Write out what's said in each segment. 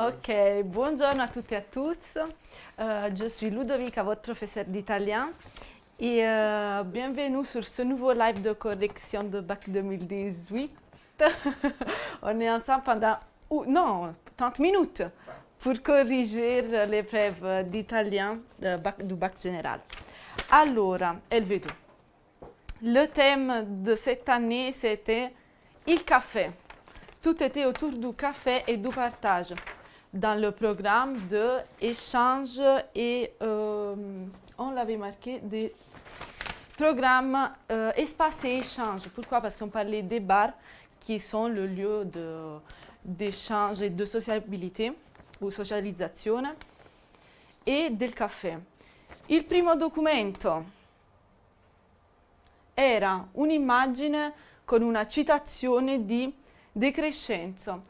Ok, bonjour à toutes et à tous. je suis Ludovica, votre professeur d'italien. Et eh, bienvenue sur ce nouveau live de correction de Bac 2018. On est ensemble pendant, non, 30 minutes pour corriger l'épreuve d'italien euh, du Bac général. Alors, LV2. Le thème de cette année, c'était il café. Tout était autour du café et du partage. dans le programme d'échange et euh, on l'avait marqué des programmes euh, espace et échange. Pourquoi Parce qu'on parlait des bars qui sont le lieu d'échange et de sociabilité ou socializzazione e del caffè. Il primo documento era un'immagine con una citazione di De Crescenzo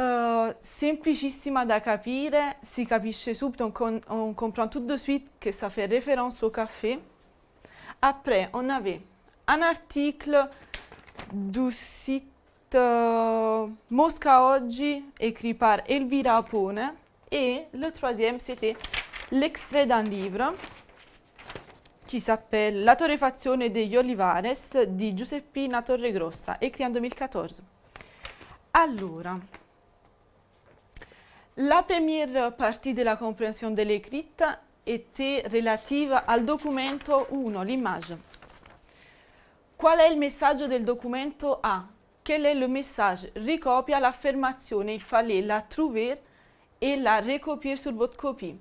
uh, semplicissima da capire, si capisce subito, on, con, on comprend tout de suite que ça fait référence au café. Après, on avait un article du site euh, Mosca Oggi, écrit par Elvira Apone, et le troisième, c'était l'extrait d'un livre qui s'appelle La torrefazione degli Olivares di Giuseppina Torregrossa, écrit en 2014. Allora, la première partie de la compréhension de l'écrite était relative al documento 1, l'image. Qual è il messaggio del documento A? Quel è il messaggio? Ricopia l'affermazione, il fallait la trouver e la recopier sur votre copie.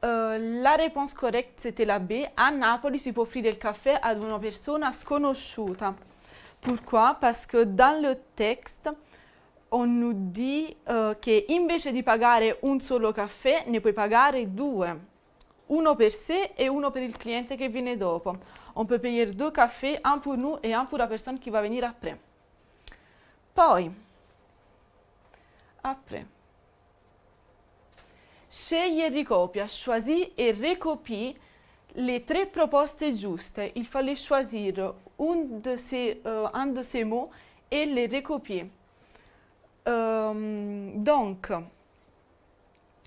Uh, la réponse correcte c'était la B. A Napoli si può offrire il caffè ad una persona sconosciuta. Pourquoi? Parce que dans le texte, ONUD eh, che invece di pagare un solo caffè ne puoi pagare due, uno per sé e uno per il cliente che viene dopo. On peut payer deux cafés, un pour nous e un pour la personne qui va venire après. Poi, après, scegli e ricopia, choisi e recopie le tre proposte giuste. Il fallait choisir un de ces, euh, un de ces mots et les recopier. Euh, donc,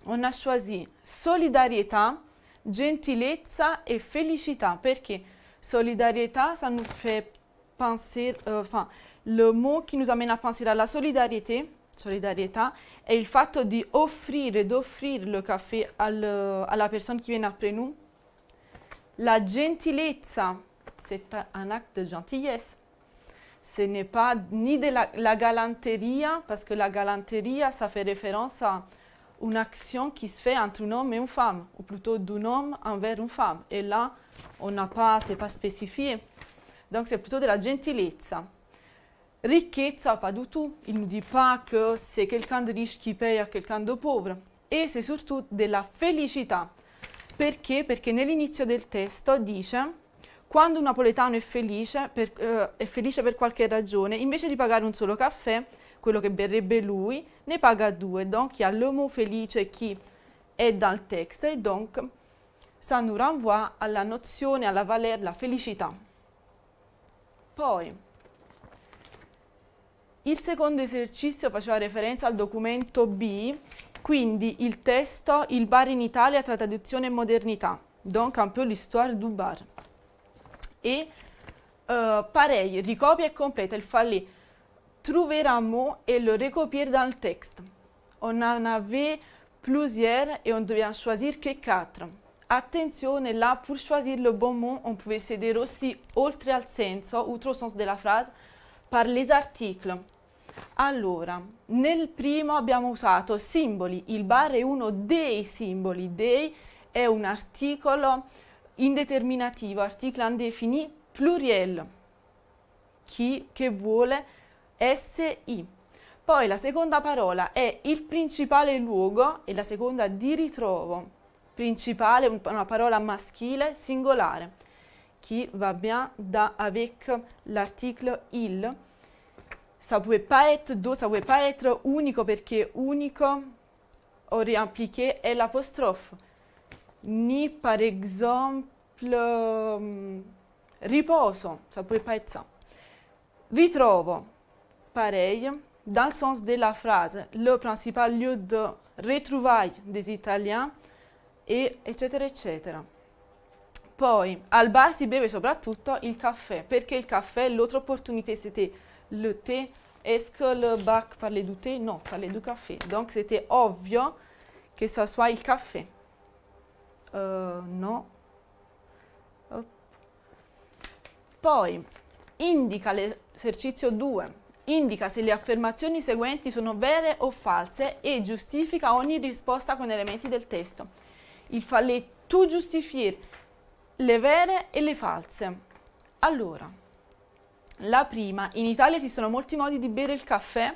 on a choisi solidarietà, gentilezza e felicità perché solidarietà, ça nous fait penser, euh, enfin, euh, le mot qui nous amène à penser alla solidarietà, solidarietà è il fatto di offrire, d'offrire il caffè al, alla persona che viene après nous. La gentilezza, c'est un acte de gentillesse ce n'est pas ni de la, la galanterie, parce que la galanterie, ça fait référence à une action qui se fait entre un homme et une femme, ou plutôt d'un homme envers une femme. Et là, on n'a pas, c'est pas spécifié. Donc c'est plutôt de la gentilezza. Ricchezza, pas du tout. Il ne dit pas que c'est quelqu'un de riche qui paye à quelqu'un de pauvre. Et c'est surtout de la felicità. Perché? Perché nell'inizio del testo dice quando un napoletano è felice, per, eh, è felice per qualche ragione, invece di pagare un solo caffè, quello che berrebbe lui, ne paga due. Donc, il y a l'homme felice qui è dal testo e donc ça nous renvoie alla nozione, alla valere, la felicità. Poi, il secondo esercizio faceva referenza al documento B, quindi il testo Il bar in Italia tra traduzione e modernità, donc un peu l'histoire du bar e uh, parei ricopia e completa il fallì mot e lo recopier dans le texte. On en avait plusieurs et on devait choisir que quatre. Attenzione, là, pour choisir le bon mot, on pouvait céder aussi, oltre al senso, outre au sens della frase, par les articles. Allora, nel primo abbiamo usato simboli, il bar è uno dei simboli, dei è un articolo indeterminativo, article indéfini, pluriel, chi che vuole, SI. Poi la seconda parola è il principale luogo e la seconda di ritrovo. Principale, una parola maschile, singolare, chi va bien da, avec l'article il. Ça pouvait pas être pas être unico perché unico aurait impliqué l'apostrophe ni par exemple um, riposo, ça peut pas être ça. Ritrovo, pareil, dans le sens de la phrase, le principal lieu de retrouvailles des Italiens, e eccetera eccetera. Poi, al bar si beve soprattutto il caffè, perché il caffè, l'autre opportunité, c'était le thé. Est-ce que le bac parlait du thé? Non, parlait du café. Donc, c'était ovvio che ce soit il caffè uh, no. Oh. Poi indica l'esercizio 2. Indica se le affermazioni seguenti sono vere o false e giustifica ogni risposta con elementi del testo. Il fallait tout justifier, le vere e le false. Allora, la prima, in Italia esistono molti modi di bere il caffè.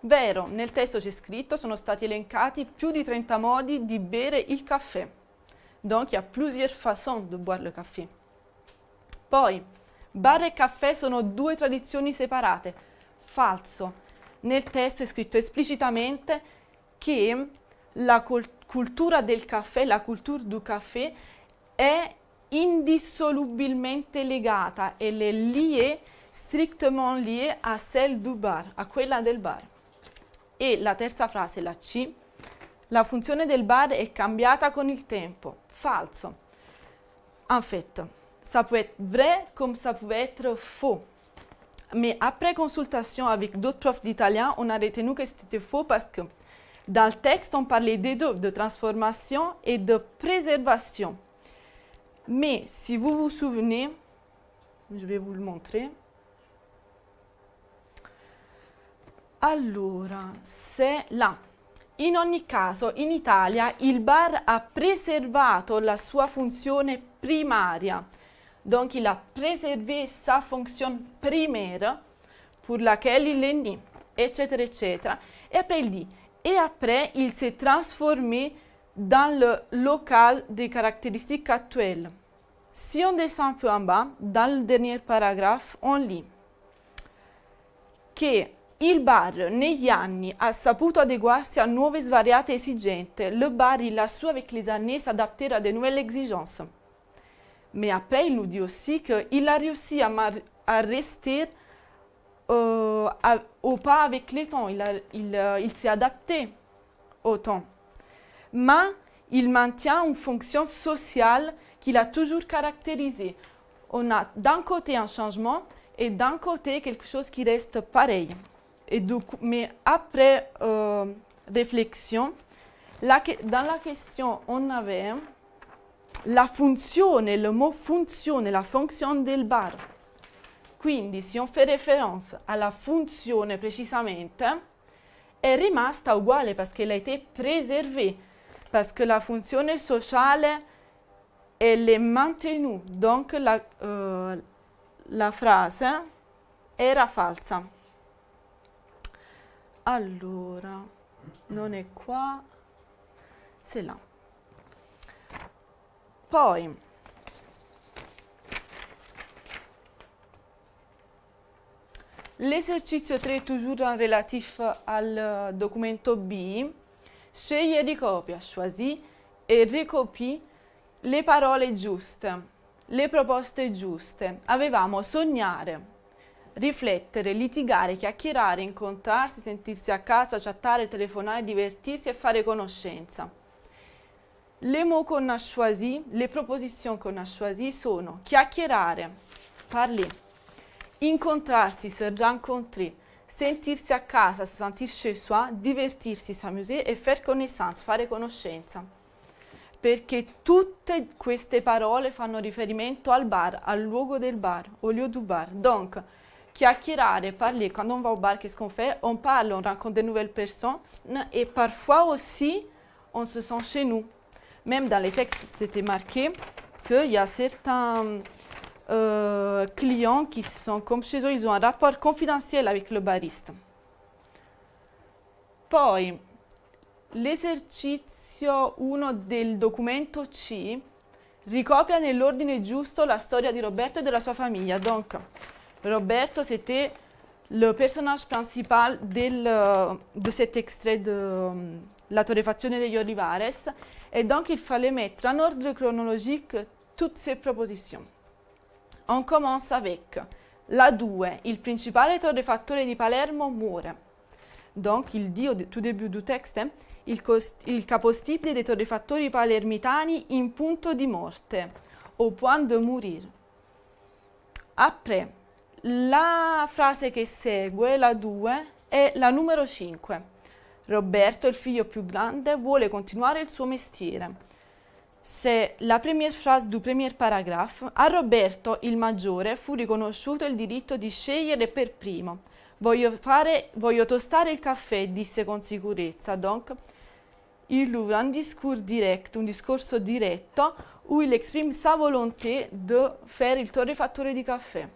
Vero, nel testo c'è scritto, sono stati elencati più di 30 modi di bere il caffè. Donc, il y a plusieurs façons de boire le caffè. Poi, bar e caffè sono due tradizioni separate. Falso. Nel testo è scritto esplicitamente che la cultura del caffè, la culture du café, è indissolubilmente legata e le liée, strictement liée à celle du bar, a quella del bar. E la terza frase, la C, la funzione del bar è cambiata con il tempo. falso. En fait, ça peut être vrai comme ça peut être faux. Mais après consultation avec d'autres profs d'italien, on a retenu que c'était faux parce que dans le texte, on parlait des deux, de transformation et de préservation. Mais si vous vous souvenez, je vais vous le montrer. Alors, c'est là. In ogni caso, in Italia il bar ha preservato la sua funzione primaria, donc il a preservé sa fonction primaire pour laquelle il est né, eccetera, eccetera. Et après il dit, et après il s'est transformé dans le local des caractéristiques actuelles. Si on descend un peu en bas, dans le dernier paragraphe, on lit que Il bar negli anni ha saputo adeguarsi a nuove e svariate Le bar, il a su avec les années, s'adapter à de nouvelles exigences. Mais après, il nous dit aussi qu'il a réussi à, rester euh, au pas avec les temps. Il, euh, il s'est adapté au temps. Mais il maintient une fonction sociale qu'il a toujours caractérisée. On a d'un côté un changement et d'un côté quelque chose qui reste pareil. Et donc, mais après euh, réflexion, la que, dans la question, on avait la funzione, le mot funzione, la fonction del bar. Quindi, se on fait référence alla funzione precisamente, è rimasta uguale perché l'ha été préservée, parce que la funzione sociale, elle est maintenue. Donc, la, euh, la phrase era falsa allora non è qua se là poi l'esercizio 3 tutorial relatif al eh, documento B sceglie e ricopia choisi e ricopie le parole giuste le proposte giuste avevamo sognare riflettere, litigare, chiacchierare, incontrarsi, sentirsi a casa, chattare, telefonare, divertirsi e fare conoscenza. Le mots con assuasi, le proposizioni con assuasi sono chiacchierare, parli, incontrarsi, se rencontrer, sentirsi a casa, se sentir chez soi, divertirsi, s'amuser e faire connaissance, fare conoscenza. Perché tutte queste parole fanno riferimento al bar, al luogo del bar, au lieu du bar. Donc, Chacchier, parler. Quand on va au bar, qu'est-ce qu'on fait On parle, on rencontre de nouvelles personnes et parfois aussi, on se sent chez nous. Même dans les textes, c'était marqué qu'il y a certains euh, clients qui sont comme chez eux, ils ont un rapport confidentiel avec le bariste. Poi, l'esercizio 1 del documento C ricopia nell'ordine giusto la storia di Roberto e della sua famiglia. Donc, Roberto, c'était le personnage principal del, eh, de cet extrait de mm, La torréfazione degli Olivares. Et donc, il fallait mettre en ordre chronologique toutes ces propositions. On commence avec la 2, il principale torrefattore di Palermo muore. Donc, il dit au tout début du texte, hein, il, il, capostipite dei torrefattori palermitani in punto di morte, au point de mourir. Après, la frase che segue, la 2, è la numero 5. Roberto, il figlio più grande, vuole continuare il suo mestiere. Se la première phrase du premier paragraphe, a Roberto, il maggiore, fu riconosciuto il diritto di scegliere per primo. Voglio, fare, voglio tostare il caffè, disse con sicurezza. Donc, il louvre un discours direct, un discorso diretto, où il exprime sa volonté de faire il torrefattore di caffè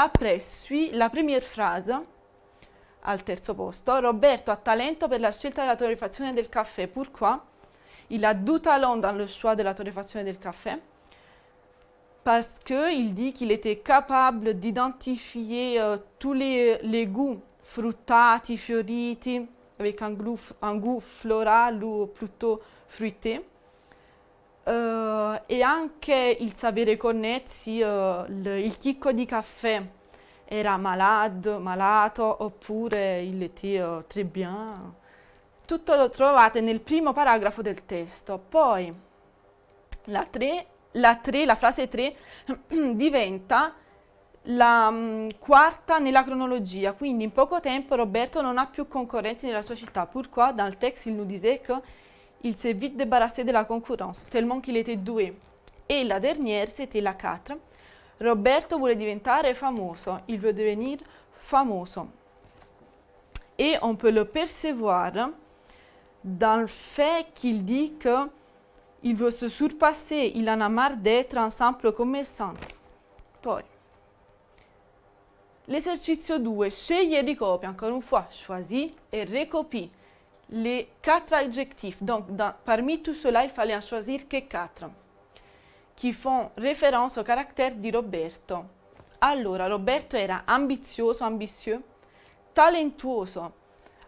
après suit la première phrase al terzo posto. Roberto ha talento per la scelta della torrefazione del caffè. Pourquoi? Il a du talent dans le choix de la torréfaction del caffè. Parce qu'il dit qu'il était capable d'identifier euh, tous les, les, goûts fruttati, fioriti, avec un goût, un goût floral ou plutôt fruité. Uh, e anche il sapere connessi, uh, eh, il chicco di caffè era malato, malato, oppure il tè uh, eh, Tutto lo trovate nel primo paragrafo del testo. Poi la, tre, la, tre, la frase 3 diventa la mh, mm, quarta nella cronologia, quindi in poco tempo Roberto non ha più concorrenti nella sua città, Pur qua dal texte il nous il s'est vite débarrassé de la concurrence, tellement qu'il était doué. Et la dernière, c'était la 4. Roberto voulait diventare famoso, il veut devenir famoso. Et on peut le percevoir dans le fait qu'il dit qu'il veut se surpasser, il en a marre d'être un simple commerçant. L'exercice 2, scegli e copies Encore une fois, choisis et recopie les quatre adjectifs. Donc, parmi tout cela, il fallait en choisir que quatre qui font référence au caractère de Roberto. Allora, Roberto era ambizioso, ambitieux, talentuoso,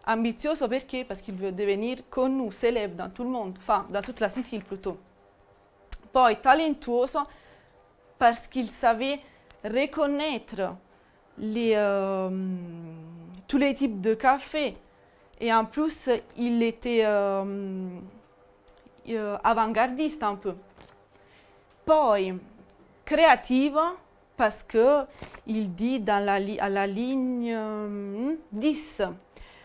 ambizioso perché? Parce qu'il veut devenir connu, célèbre dans tout le monde, enfin, dans toute la Sicile plutôt. Poi talentuoso parce qu'il savait reconnaître euh, tous les types de café, Et en plus, il était euh, euh, avant-gardiste un peu. Poi, créative, parce qu'il dit dans la li alla ligne 10, euh,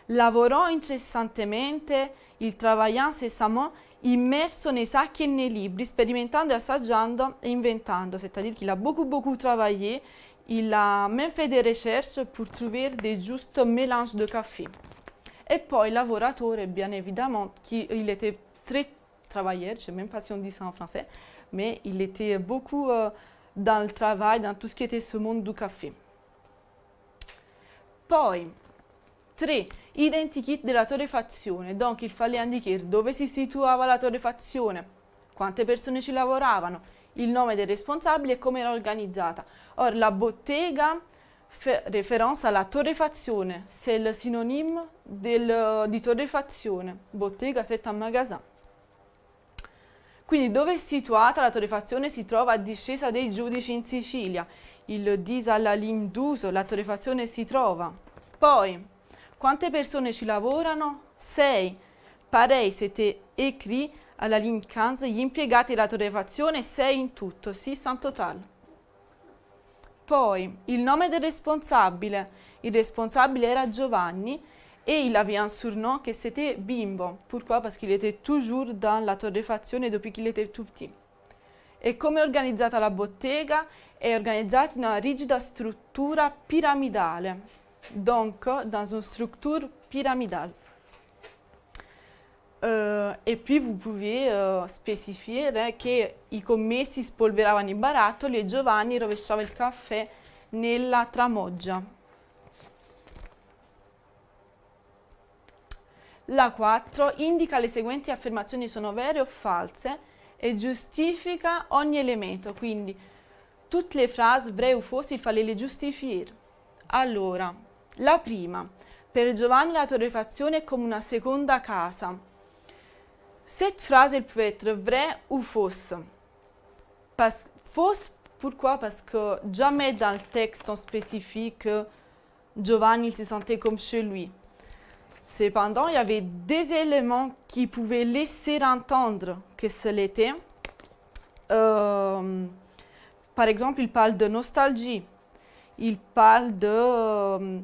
lavorò incessantemente il travaillant incessamment, immerso nei sacchi e nei libri, sperimentando, assaggiando e inventando. C'est-à-dire qu'il a beaucoup, beaucoup travaillé. Il a même fait des recherches pour trouver des justes mélanges de café e poi lavoratore, bien évidemment, qui, il était très travailleur, je ne sais même pas si on dit ça en français, mais il était beaucoup euh, dans le travail, dans tout ce qui était ce monde du café. Poi, tre, I della torrefazione, donc il fallait indiquer dove si situava la torrefazione, quante persone ci lavoravano, il nome del responsabile e come era organizzata. Or, la bottega referenza alla torrefazione, se le synonyme del, di torrefazione, bottega setta magasin. Quindi dove è situata la torrefazione si trova a discesa dei giudici in Sicilia, il dis alla ligne d'uso, la torrefazione si trova. Poi, quante persone ci lavorano? Sei. Parei, siete écrit alla ligne 15, gli impiegati della torrefazione, sei in tutto, sì, en total. Poi il nome del responsabile. Il responsabile era Giovanni e il avait surnom che siete Bimbo. Pourquoi? Parce qu'il était toujours dans la torrefazione depuis qu'il était tout petit. E come è organizzata la bottega? È organizzata in una rigida struttura piramidale. Donc, dans une structure piramidale. Uh, e poi vous pouvez uh, eh, specificare eh, che i commessi spolveravano i barattoli e Giovanni rovesciava il caffè nella tramoggia. La 4 indica le seguenti affermazioni sono vere o false e giustifica ogni elemento, quindi tutte le frasi vraies ou fausses il fallait les Allora, la prima, per Giovanni la torrefazione è come una seconda casa. Cette phrase, elle peut être vraie ou fausse. fausse, pourquoi Parce que jamais dans le texte on spécifie que Giovanni se sentait comme chez lui. Cependant, il y avait des éléments qui pouvaient laisser entendre que ce l'était. Euh, par exemple, il parle de nostalgie. Il parle de... Euh,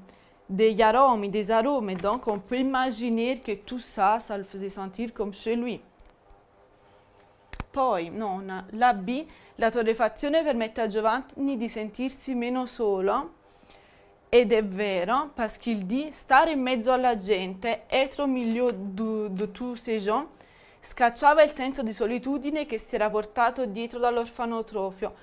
des arômes et des arômes. Et donc, on peut imaginer que tout ça, ça le faisait sentir comme chez lui. Poi, non, la B, la torrefazione permette a Giovanni di sentirsi meno solo. Ed è vero, parce qu'il dit stare in mezzo alla gente, être au milieu de, de tous ces gens, scacciava il senso di solitudine che si era portato dietro dall'orfanotrofio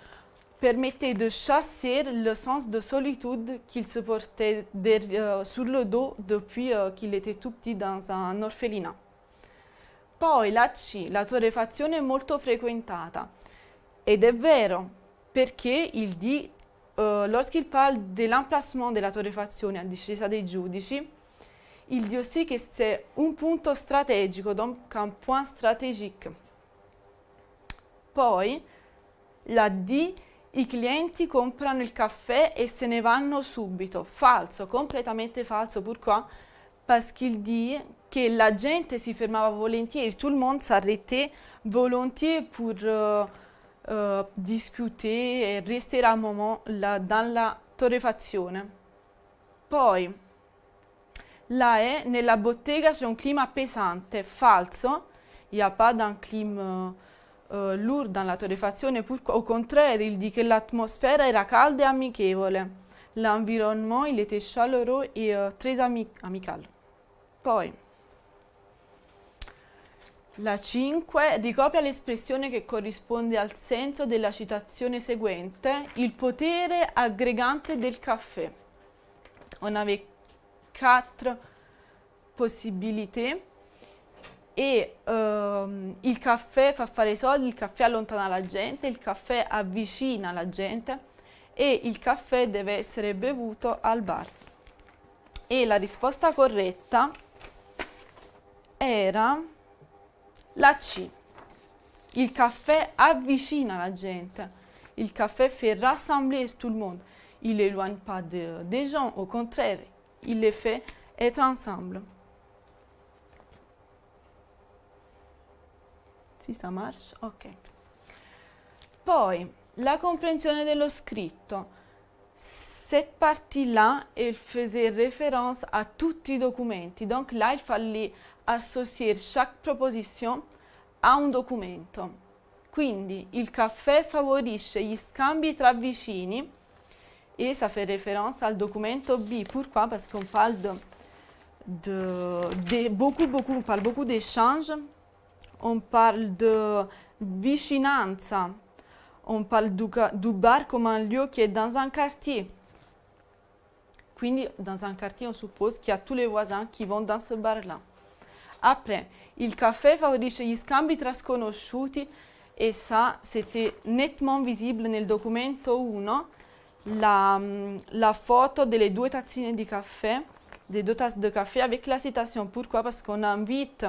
permettait de chasser le sens de solitude qu'il se portait derrière, euh, sur le dos depuis euh, qu'il était tout petit dans un orphelinat. Poi la C, la torrefazione è molto frequentata ed è vero perché il D, euh, lorsqu'il parle de l'emplacement torrefazione a discesa dei giudici, il dit aussi che c'è un punto strategico, donc un point stratégique. Poi la D i clienti comprano il caffè e se ne vanno subito. Falso, completamente falso. Pourquoi? Parce qu'il dit che la gente si fermava volentieri, tout le monde s'arrêtait volontiers pour euh, euh, discuter e restare un moment là, dans torrefazione. Poi, la E, nella bottega c'è un clima pesante. Falso, il n'y a pas d'un clima eh, l'urdan, la torrefazione, pur o contrario, il dit que l'atmosphère era calda e amichevole. L'environnement, il était chaleureux et euh, très ami amical. Poi, la 5 ricopia l'espressione che corrisponde al senso della citazione seguente, il potere aggregante del caffè. On avait quatre possibilités e ehm, il caffè fa fare i soldi, il caffè allontana la gente, il caffè avvicina la gente e il caffè deve essere bevuto al bar. E la risposta corretta era la C. Il caffè avvicina la gente. Il caffè fait rassembler tout le monde. Il n'éloigne pas de, des gens, au contraire, il les fait être ensemble. si sa marsh, ok. Poi la comprensione dello scritto. Cette partie-là, il faisait référence à tutti i documenti. Donc là, il fallait associer chaque proposition à un documento. Quindi il caffè favorisce gli scambi tra vicini e ça fait référence al documento B. Pourquoi? Parce qu'on parle de, de, de beaucoup, beaucoup, on parle beaucoup d'échanges on parle de vicinanza, on parle du, du, bar come un lieu qui est dans un quartier. Quindi, dans un quartier, on suppose qu'il y a tous les voisins qui vont dans ce bar-là. Après, il caffè favorisce gli scambi tra sconosciuti e ça, c'était nettement visibile nel documento 1, la, la photo delle due tazzine di caffè, delle due tasses di caffè, avec la citation. Pourquoi Parce qu'on invite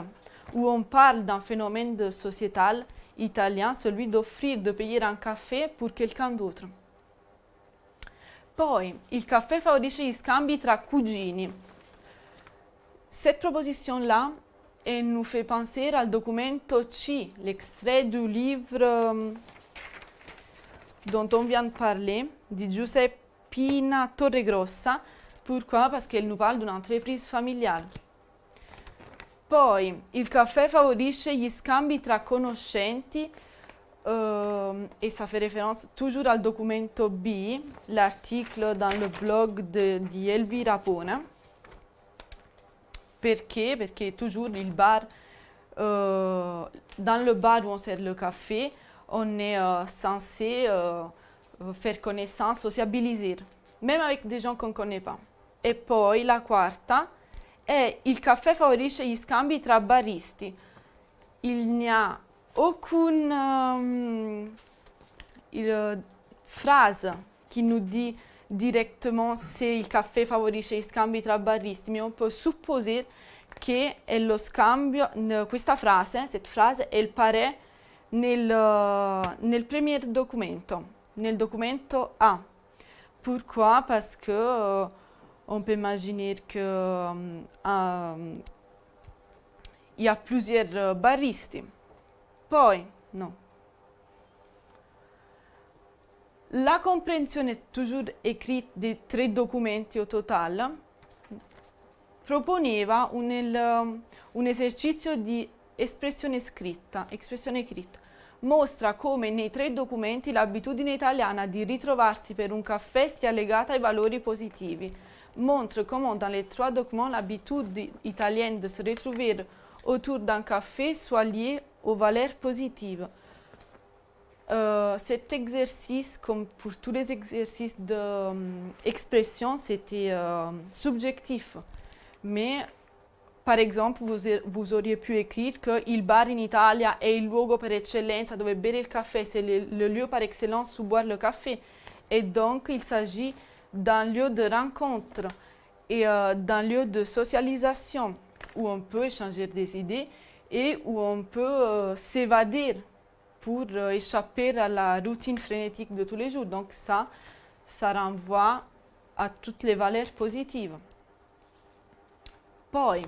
où on parle d'un phénomène sociétal italien, celui d'offrire de payer un caffè pour quelqu'un d'autre. Poi, il caffè favorisce gli scambi tra cugini. Cette proposition-là nous fait penser al documento C, l'extrait du livre euh, dont on vient de parler, de Giuseppina Torregrossa. Pourquoi Parce qu'elle nous parle d'une entreprise familiale. Poi il caffè favorisce gli scambi tra conoscenti euh, et ça fait référence toujours al documento B, l'articolo dans blog de, di Elvira Pona. Perché? Perché toujours il bar, euh, dans le bar où on sert le café, on est euh, censé eh, faire connaissance, sociabiliser, même avec des gens qu'on ne connaît pas. E poi la quarta, e il caffè favorisce gli scambi tra baristi. Il n'y aucune um, il, eh, phrase qui nous dit directement se il caffè favorisce gli scambi tra baristi, ma on peut supposer che lo scambio, questa frase, questa frase, è il pare nel, eh, nel premier documento, nel documento A. Pourquoi? Perché... que eh, on peut imaginer qu'il euh, euh, um, y a plusieurs euh, baristi. Poi, no. La comprensione toujours écrite dei tre documenti au total proponeva un, el, um, un esercizio di espressione scritta, espressione scritta, mostra come nei tre documenti l'abitudine italiana di ritrovarsi per un caffè sia legata ai valori positivi, montre comment dans les trois documents l'habitude italienne de se retrouver autour d'un café soit liée aux valeurs positives. Euh, cet exercice, comme pour tous les exercices d'expression, euh, c'était euh, subjectif. Mais, par exemple, er, vous, auriez pu écrire que il bar in Italia è il luogo per eccellenza dove bere il caffè, c'est le, le, lieu par excellence où boire le café. Et donc, il s'agit d'un lieu de rencontre et euh, d'un lieu de socialisation où on peut échanger des idées et où on peut euh, s'évader pour euh, échapper à la routine frénétique de tous les jours. Donc ça, ça renvoie à toutes les valeurs positives. Poi,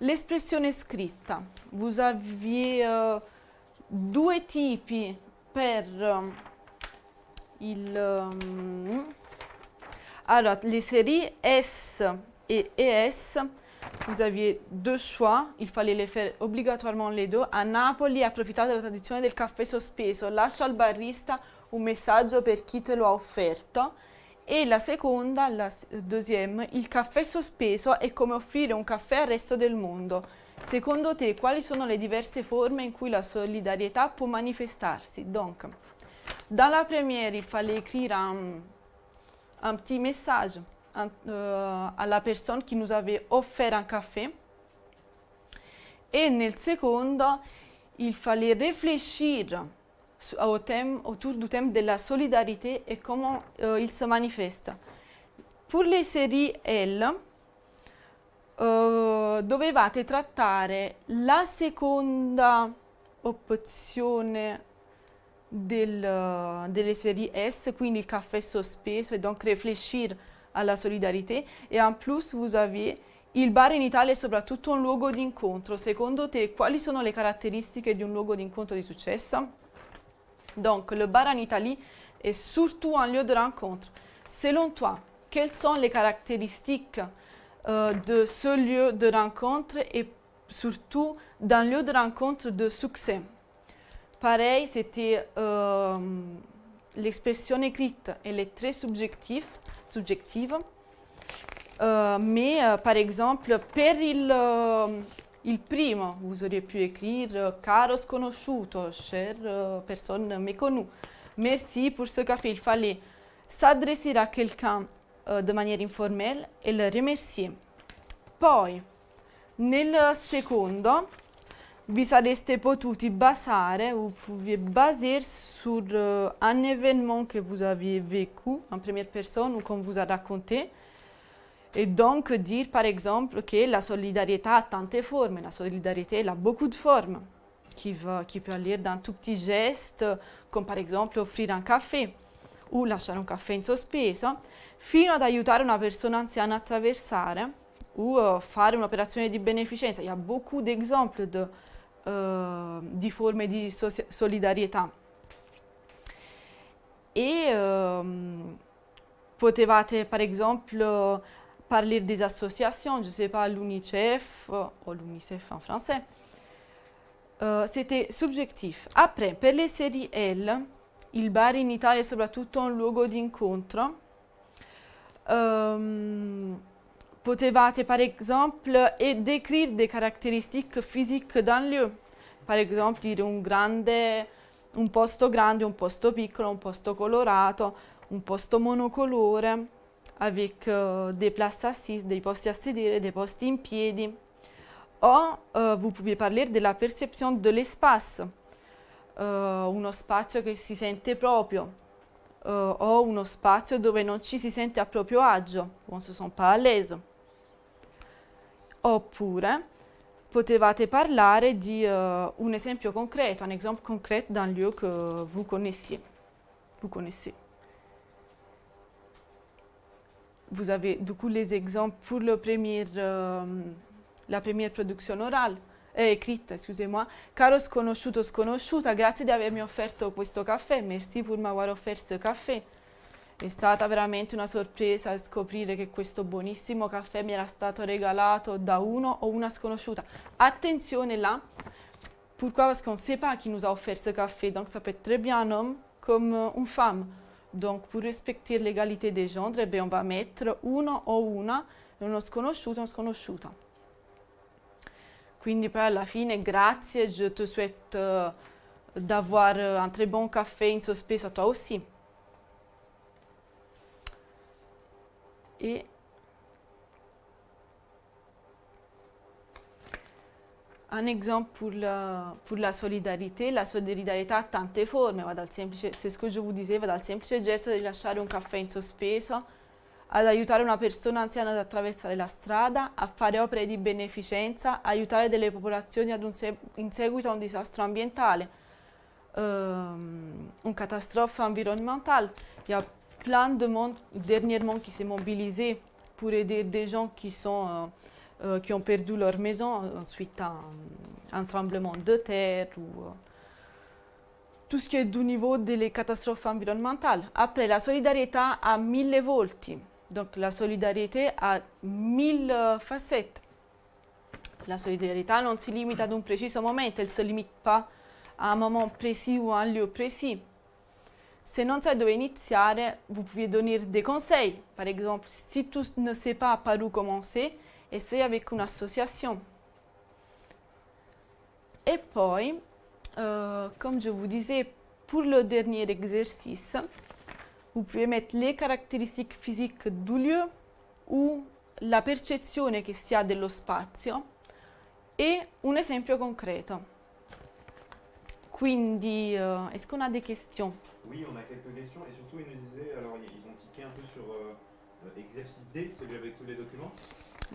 l'expression écrite. Vous aviez deux types il, um, alors, les séries S et ES, vous aviez deux choix, il fallait les faire obbligatoirement les deux. A Napoli approfittate della tradizione del caffè sospeso, lascia al barista un messaggio per chi te lo ha offerto. E la seconda, la deuxième, il caffè sospeso è come offrire un caffè al resto del mondo. Secondo te, quali sono le diverse forme in cui la solidarietà può manifestarsi? Donc, Dans la première, il fallait écrire un, un petit message un, euh, à la personne qui nous avait offert un caffè e nel secondo il fallait réfléchir au thème, autour du thème de la solidarité et comment euh, il se manifeste. Pour les séries L, Uh, dovevate trattare la seconda opzione del, eh, delle séries S, quindi il caffè sospeso, e donc réfléchir alla la solidarité. Et en plus, vous avez il bar in Italia è soprattutto un luogo di incontro. Secondo te, quali sono le caratteristiche di un luogo di incontro di successo? Donc, le bar in Italia è surtout un lieu de rencontre. Selon toi, quelles sont les caractéristiques euh, de ce lieu de rencontre et surtout d'un lieu de rencontre de succès? Pareil, c'était euh, l'expression écrite, elle est très subjective, subjective. Euh, mais euh, par exemple, per il, euh, il, primo, vous auriez pu écrire caro sconosciuto, chère euh, personne méconnue, merci pour ce café. Il fallait s'adresser à quelqu'un euh, de manière informelle et le remercier. Poi, nel secondo, vi sareste potuti basare o pouviez baser sur eh, un evento che vous aviez vécu en première personne ou qu'on vous a raconté. Et donc dire par exemple que la solidarité a tante de formes, la solidarité elle a beaucoup de formes, qui, va, qui peut aller d'un tout petit geste, comme par exemple offrire un café o lasciare un caffè in sospeso, fino ad aiutare una persona anziana a attraversare o uh, eh, fare un'operazione di beneficenza. Il y a beaucoup d'exemples de Ehm, di forme di so solidarietà. E um, potevate, per esempio, parlare delle associazioni, non so, l'UNICEF, o l'UNICEF in francese. Ehm, uh, C'était subjectif. Après, per le serie L, il bar in Italia è soprattutto un luogo di incontro. Um, Potevate, par exemple, et décrire des caractéristiques physiques d'un lieu. Per esempio, dire un, grande, un posto grande, un posto piccolo, un posto colorato, un posto monocolore, avec euh, des places assises, des posti a sedere, dei posti in piedi. O euh, vous pouvez parler della perception de l'espace, euh, uno spazio che si sente proprio, euh, o uno spazio dove non ci si sente a proprio agio, non si sent pas à l'aise. Oppure potevate parlare di uh, un esempio concreto, un esempio concreto d'un lieu que vous connaissiez. Vous connaissez. Vous avez du coup les exemples pour le premier, euh, la première production orale, eh, écrite, scusez-moi. Caro sconosciuto sconosciuta, grazie di avermi offerto questo caffè, merci pour m'avoir offert ce caffè. È stata veramente una sorpresa scoprire che questo buonissimo caffè mi era stato regalato da uno o una sconosciuta. Attenzione là, pourquoi Parce qu'on ne sait pas qui nous a offert ce café, donc ça peut être très bien un homme comme euh, une femme. Donc pour respecter l'égalité des genres, eh bien, on va mettre uno o una, uno sconosciuto o sconosciuta. Quindi poi alla fine grazie, je te souhaite euh, d'avoir euh, un très bon café in sospeso a toi aussi. e un esempio per la, pour la, solidarietà. La solidarietà ha tante forme, va dal semplice, se Scoggio vous diceva, dal semplice gesto di lasciare un caffè in sospeso, ad aiutare una persona anziana ad attraversare la strada, a fare opere di beneficenza, aiutare delle popolazioni se in seguito a un disastro ambientale, um, ehm, una catastrofe ambientale. plein de monde dernièrement qui s'est mobilisé pour aider des gens qui, sont, euh, euh, qui ont perdu leur maison euh, suite à un, tremblement de terre ou tout ce qui est du niveau des catastrophes environnementales. Après, la solidarité a mille volti. Donc la solidarité a mille facettes. La solidarité non se limite à un précis moment, elle ne se limite pas à un moment précis ou à un lieu précis. Se non sai dove iniziare, vous pouvez donner des conseils. Par exemple, si tu ne sais pas par où commencer, essaye avec une association. Et puis, euh, comme je vous disais, pour le dernier exercice, vous pouvez mettre les caractéristiques physiques du lieu ou la percezione che si ha dello spazio e un esempio concreto. Quindi, uh, est-ce qu'on a des questions Oui, on a quelques questions et surtout ils nous disaient, alors ils ont tiqué un peu sur l'exercice euh, euh, exercice D, celui avec tous les documents.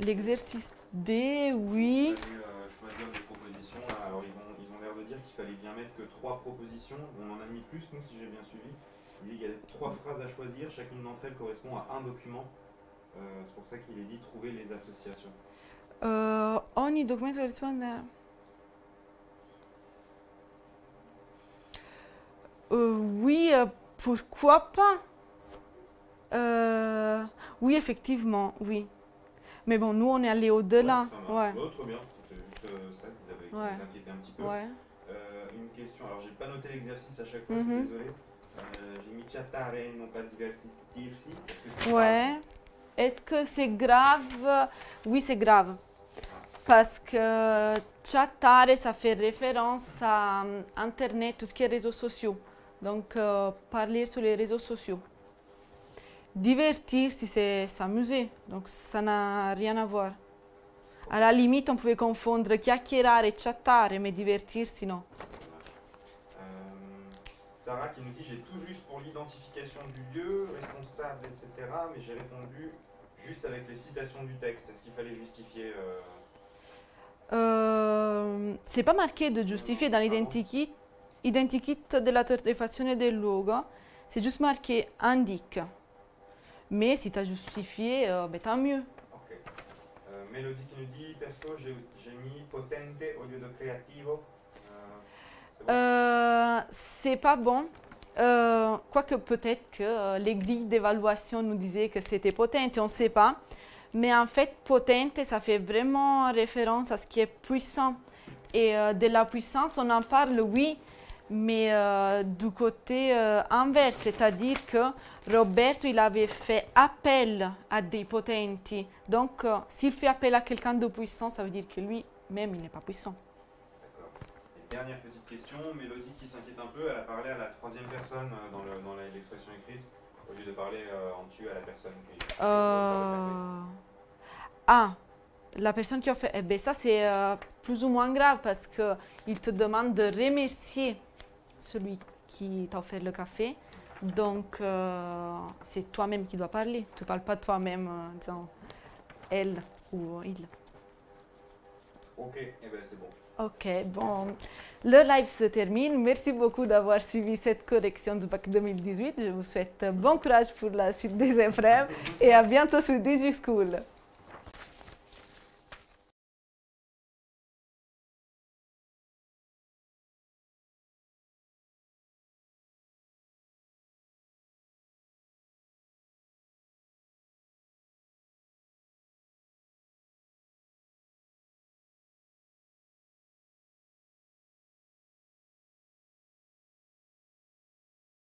L'exercice D, oui. Euh, choisir des propositions. Alors ils ont l'air de dire qu'il fallait bien mettre que trois propositions. On en a mis plus, nous, si j'ai bien suivi. Il y a trois phrases à choisir. Chacune d'entre elles correspond à un document. C'est pour ça qu'il est dit trouver les associations. On y document correspond à... Euh, oui, euh, pourquoi pas euh, Oui, effectivement, oui. Mais bon, nous, on est allé au-delà. Ouais, bien. c'est juste ça qui vous inquiétait un petit peu. une question. Alors, j'ai pas noté l'exercice à chaque fois, je suis mhm. désolée. j'ai mis chatare, non pas diversité. Est-ce que ouais. Est-ce que c'est grave Oui, c'est grave. Parce que chatare », ça fait référence à Internet, tout ce qui est réseaux sociaux. Donc, euh, parler sur les réseaux sociaux. Divertir, c'est s'amuser. Donc, ça n'a rien à voir. À la limite, on pouvait confondre chiacchierare et chattare, mais divertir » non. Euh, Sarah qui nous dit J'ai tout juste pour l'identification du lieu, responsable, etc. Mais j'ai répondu juste avec les citations du texte. Est-ce qu'il fallait justifier euh... euh, C'est pas marqué de justifier dans ah l'identikit identikit la et du logo, c'est juste marqué indique. Mais si tu as justifié, eh, tant mieux. Ok. Euh, Mélodie qui nous dit, perso, j'ai mis potente au lieu de créativo eh, » Euh, c'est pas bon. Euh, quoique peut-être que euh, les d'évaluation nous disait que c'était potente, on ne sait pas. Mais en fait, potente, ça fait vraiment référence à ce qui est puissant. Et euh, de la puissance, on en parle, oui, mais euh, du côté euh, inverse, c'est-à-dire que Roberto il avait fait appel à des potenti. Donc euh, s'il fait appel à quelqu'un de puissant, ça veut dire que lui-même il n'est pas puissant. D'accord. Dernière petite question, Mélodie qui s'inquiète un peu, elle a parlé à la troisième personne dans l'expression écrite, au lieu de parler en tu à la personne qui. Ah, la personne qui a fait. Eh bien, ça c'est plus ou moins grave parce qu'il te demande de remercier celui qui t'a offert le café. Donc, euh, c'est toi-même qui dois parler. Tu ne parles pas toi-même, euh, disons, elle ou il. Ok, eh ben, c'est bon. Ok, bon. Le live se termine. Merci beaucoup d'avoir suivi cette correction du bac 2018. Je vous souhaite bon courage pour la suite des épreuves et à bientôt sur DigiSchool. School.